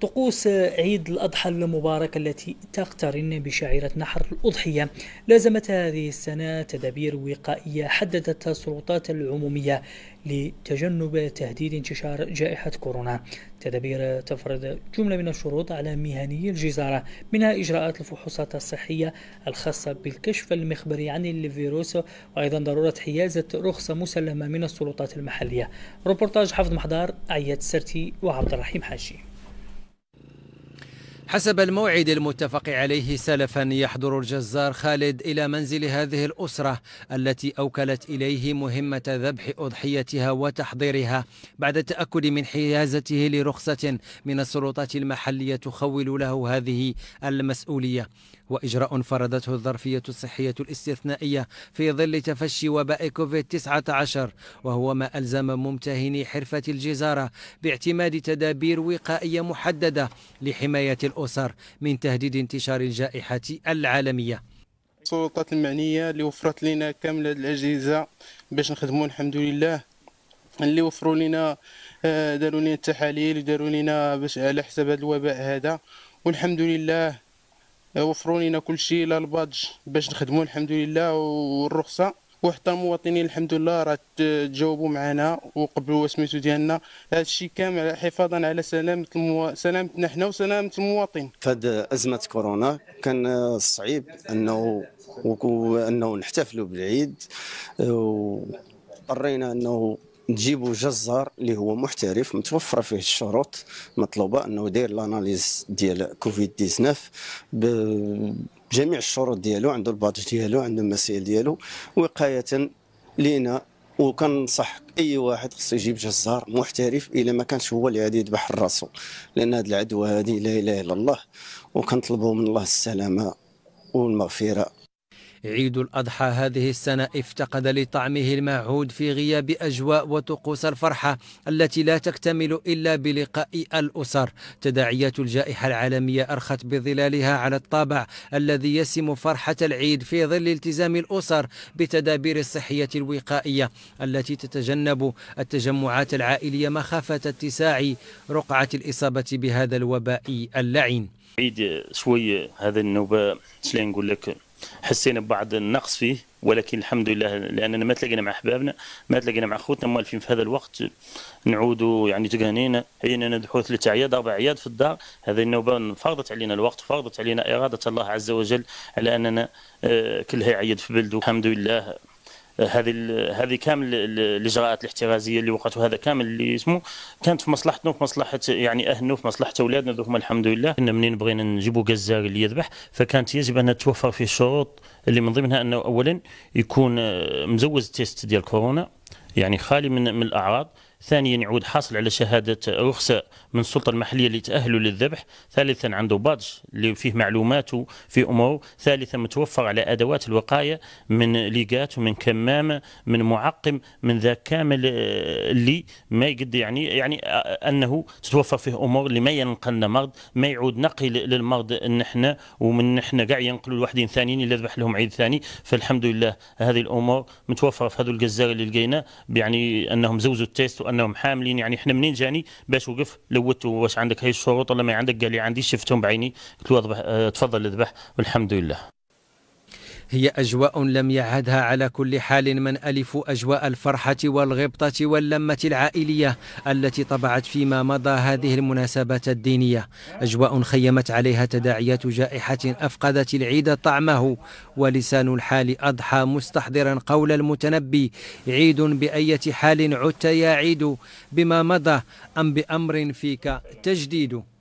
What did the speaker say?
طقوس عيد الأضحى المبارك التي تقترن بشعيرة نحر الأضحية لازمت هذه السنة تدابير وقائية حددتها السلطات العمومية لتجنب تهديد انتشار جائحة كورونا تدابير تفرض جملة من الشروط على مهنيي الجزارة منها إجراءات الفحوصات الصحية الخاصة بالكشف المخبري عن الفيروس وأيضا ضرورة حيازة رخصة مسلمة من السلطات المحلية روبورتاج حفظ محضار عياد السرتي وعبد الرحيم حاجي حسب الموعد المتفق عليه سلفا يحضر الجزار خالد إلى منزل هذه الأسرة التي أوكلت إليه مهمة ذبح أضحيتها وتحضيرها بعد التأكد من حيازته لرخصة من السلطات المحلية تخول له هذه المسؤولية وإجراء فرضته الظرفية الصحية الاستثنائية في ظل تفشي وباء كوفيد 19 وهو ما ألزم ممتهني حرفة الجزارة باعتماد تدابير وقائية محددة لحماية الأسرة الأسر من تهديد انتشار الجائحة العالمية السلطات المعنية اللي وفرت لنا كامل هذه الأجهزة باش نخدموا الحمد لله اللي وفروا لنا آه، داروا لنا التحاليل وداروا لنا باش على حساب هذا الوباء هذا والحمد لله آه، وفروا لنا كل شيء لا البادج باش نخدموا الحمد لله والرخصه وحتى المواطنين الحمد لله راه تجاوبوا معنا وقبلوا سميتو ديالنا هذا الشيء كامل حفاظا على سلامه المو... سلامتنا حنا وسلامه المواطن في هذه ازمه كورونا كان صعيب انه انه نحتفلوا بالعيد واضطرينا انه نجيبوا جزار اللي هو محترف متوفره فيه الشروط مطلوبه انه يدير لاناليز ديال كوفيد 19 بجميع الشروط ديالو عنده البادج ديالو عنده المسائل ديالو وقايه لينا وكنصح اي واحد خصو يجيب جزار محترف الا ما كانش هو اللي غادي يذبح راسو لان هذه العدوى هذه لا اله الا الله وكنطلبوا من الله السلامه والمغفره عيد الأضحى هذه السنة افتقد لطعمه المعهود في غياب أجواء وطقوس الفرحة التي لا تكتمل إلا بلقاء الأسر تداعيات الجائحة العالمية أرخت بظلالها على الطابع الذي يسم فرحة العيد في ظل التزام الأسر بتدابير الصحية الوقائية التي تتجنب التجمعات العائلية مخافة اتساع رقعة الإصابة بهذا الوباء اللعين عيد شوي هذا النوبة شلون نقول لك حسينا ببعض النقص فيه ولكن الحمد لله لاننا ما تلاقينا مع احبابنا ما تلاقينا مع اخوتنا موالفين في هذا الوقت نعودوا يعني تقهنينا عيننا ندحو ثلاث اعياد اربع اعياد في الدار هذه النوبه فرضت علينا الوقت فرضت علينا اراده الله عز وجل على اننا آه، كلها يعيد في بلده الحمد لله هذه هذه كامل الاجراءات الاحترازيه اللي وقعت وهذا كامل اللي اسمه كانت في مصلحتنا وفي مصلحه يعني اهلنا وفي مصلحه اولادنا هما الحمد لله كنا منين بغينا نجيبوا قزاز اللي يذبح فكانت يجب ان تتوفر فيه شروط اللي من ضمنها انه اولا يكون آه، مزوز تيست ديال كورونا يعني خالي من من الاعراض ثانيا يعود حاصل على شهادة رخصة من السلطة المحلية اللي تأهله للذبح ثالثا عنده بادج اللي فيه معلوماته في أموره ثالثا متوفر على أدوات الوقاية من ليقات ومن كمامة من معقم من ذاك كامل آه، اللي ما يقد يعني يعني آه، أنه تتوفر فيه أمور اللي ما ينقلنا مرض ما يعود نقي للمرض إن إحنا ومن نحن كاع ينقلوا لواحدين ثانيين اللي ذبح لهم عيد ثاني فالحمد لله هذه الأمور متوفرة في هذو الجزار اللي لقينا يعني أنهم زوزوا التيست وأن انهم حاملين يعني احنا منين جاني باش وقف لوت واش عندك هاي الشروط ولا ما عندك قال لي عندي شفتهم بعيني قلت له آه، تفضل اذبح والحمد لله هي أجواء لم يعدها على كل حال من ألف أجواء الفرحة والغبطة واللمة العائلية التي طبعت فيما مضى هذه المناسبات الدينية أجواء خيمت عليها تداعيات جائحة أفقدت العيد طعمه ولسان الحال أضحى مستحضرا قول المتنبي عيد بأية حال عدت يا عيد بما مضى أم بأمر فيك تجديد